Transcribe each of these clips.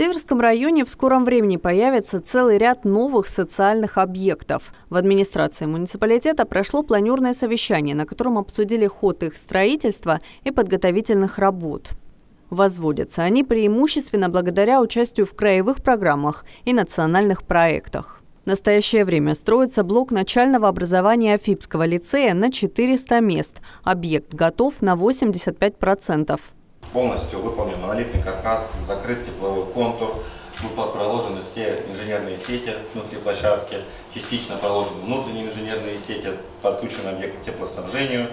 Северском районе в скором времени появится целый ряд новых социальных объектов. В администрации муниципалитета прошло планерное совещание, на котором обсудили ход их строительства и подготовительных работ. Возводятся они преимущественно благодаря участию в краевых программах и национальных проектах. В настоящее время строится блок начального образования Афибского лицея на 400 мест. Объект готов на 85% полностью выполнен монолитный каркас, закрыт тепловой контур, проложены все инженерные сети внутри площадки, частично проложены внутренние инженерные сети, подключен объект к теплоснабжению.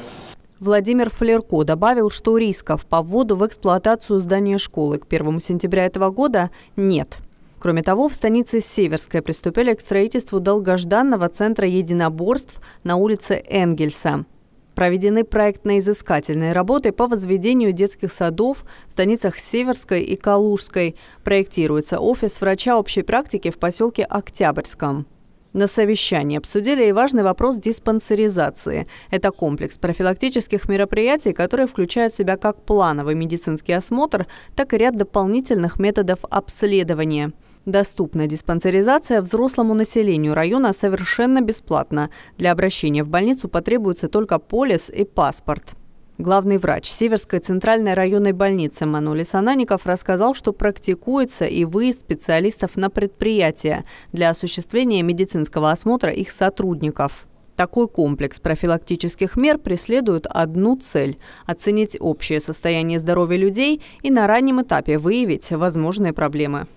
Владимир Флерко добавил, что рисков по вводу в эксплуатацию здания школы к 1 сентября этого года нет. Кроме того, в станице Северская приступили к строительству долгожданного центра единоборств на улице Энгельса. Проведены проектно-изыскательные работы по возведению детских садов в станицах Северской и Калужской. Проектируется офис врача общей практики в поселке Октябрьском. На совещании обсудили и важный вопрос диспансеризации. Это комплекс профилактических мероприятий, которые включают в себя как плановый медицинский осмотр, так и ряд дополнительных методов обследования. Доступна диспансеризация взрослому населению района совершенно бесплатно. Для обращения в больницу потребуется только полис и паспорт. Главный врач Северской центральной районной больницы Манулис Анаников рассказал, что практикуется и выезд специалистов на предприятия для осуществления медицинского осмотра их сотрудников. Такой комплекс профилактических мер преследует одну цель – оценить общее состояние здоровья людей и на раннем этапе выявить возможные проблемы.